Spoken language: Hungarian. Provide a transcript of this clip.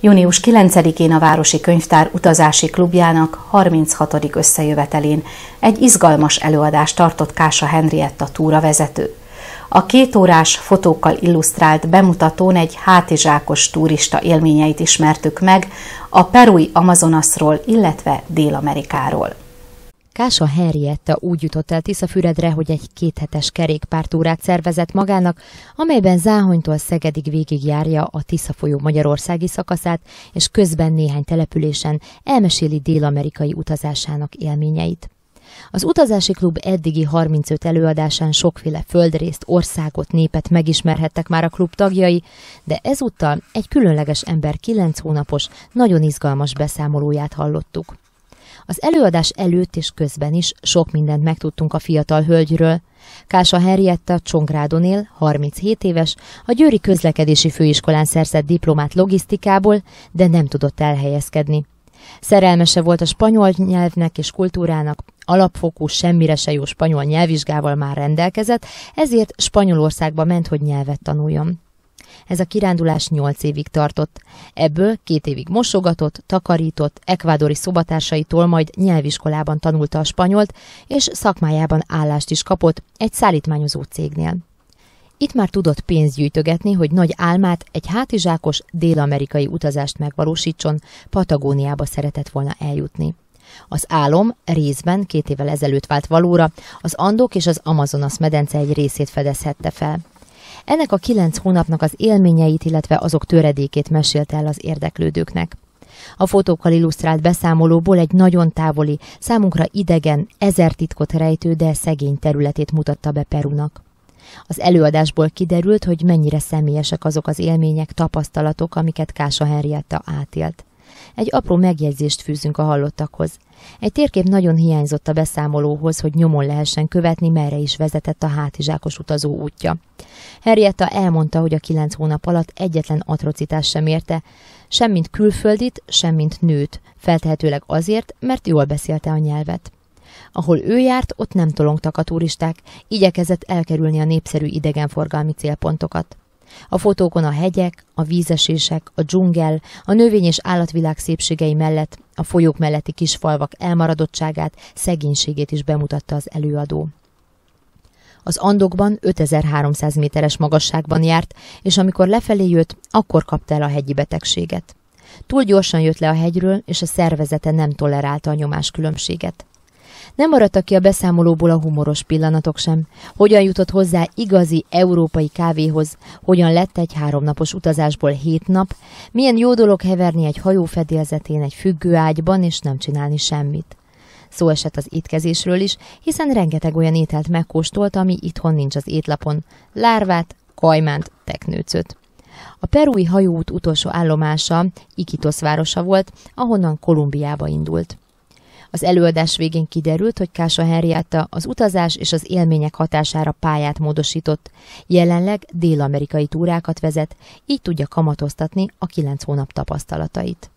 június 9-én a Városi Könyvtár utazási klubjának 36. összejövetelén egy izgalmas előadást tartott Kása Henrietta túravezető. A kétórás fotókkal illusztrált bemutatón egy hátizsákos turista élményeit ismertük meg a perui Amazonasról, illetve Dél-Amerikáról. Kása Henrietta úgy jutott el Tiszafüredre, hogy egy kéthetes kerékpártúrát szervezett magának, amelyben Záhonytól Szegedig végigjárja a Tisza folyó magyarországi szakaszát, és közben néhány településen elmeséli dél-amerikai utazásának élményeit. Az utazási klub eddigi 35 előadásán sokféle földrészt, országot, népet megismerhettek már a klub tagjai, de ezúttal egy különleges ember 9 hónapos, nagyon izgalmas beszámolóját hallottuk. Az előadás előtt és közben is sok mindent megtudtunk a fiatal hölgyről. Kása Henrietta Csongrádon él, 37 éves, a Győri Közlekedési Főiskolán szerzett diplomát logisztikából, de nem tudott elhelyezkedni. Szerelmese volt a spanyol nyelvnek és kultúrának, alapfokú, semmire se jó spanyol nyelvvizsgával már rendelkezett, ezért Spanyolországba ment, hogy nyelvet tanuljon. Ez a kirándulás nyolc évig tartott. Ebből két évig mosogatott, takarított, ekvádori szobatársaitól majd nyelviskolában tanulta a spanyolt, és szakmájában állást is kapott egy szállítmányozó cégnél. Itt már tudott pénzt gyűjtögetni, hogy nagy álmát egy hátizsákos dél-amerikai utazást megvalósítson, Patagóniába szeretett volna eljutni. Az álom részben két évvel ezelőtt vált valóra, az Andok és az Amazonas medence egy részét fedezhette fel. Ennek a kilenc hónapnak az élményeit, illetve azok töredékét mesélte el az érdeklődőknek. A fotókkal illusztrált beszámolóból egy nagyon távoli, számunkra idegen, ezer titkot rejtő, de szegény területét mutatta be Perunak. Az előadásból kiderült, hogy mennyire személyesek azok az élmények, tapasztalatok, amiket Kása Henrietta átélt. Egy apró megjegyzést fűzünk a hallottakhoz. Egy térkép nagyon hiányzott a beszámolóhoz, hogy nyomon lehessen követni, merre is vezetett a hátizsákos utazó útja. Herrietta elmondta, hogy a kilenc hónap alatt egyetlen atrocitás sem érte, sem mint külföldit, sem mint nőt, feltehetőleg azért, mert jól beszélte a nyelvet. Ahol ő járt, ott nem tolongtak a turisták, igyekezett elkerülni a népszerű idegenforgalmi célpontokat. A fotókon a hegyek, a vízesések, a dzsungel, a növény és állatvilág szépségei mellett a folyók melletti kis falvak elmaradottságát, szegénységét is bemutatta az előadó. Az Andokban 5300 méteres magasságban járt, és amikor lefelé jött, akkor kapta el a hegyi betegséget. Túl gyorsan jött le a hegyről, és a szervezete nem tolerálta a különbséget. Nem maradtak ki a beszámolóból a humoros pillanatok sem. Hogyan jutott hozzá igazi európai kávéhoz, hogyan lett egy háromnapos utazásból hét nap, milyen jó dolog heverni egy hajó fedélzetén egy függőágyban és nem csinálni semmit. Szó esett az étkezésről is, hiszen rengeteg olyan ételt megkóstolt, ami itthon nincs az étlapon. Lárvát, kajmánt, teknőcöt. A perui hajóút utolsó állomása Iquitos városa volt, ahonnan Kolumbiába indult. Az előadás végén kiderült, hogy Kása Henrietta az utazás és az élmények hatására pályát módosított. Jelenleg dél-amerikai túrákat vezet, így tudja kamatoztatni a kilenc hónap tapasztalatait.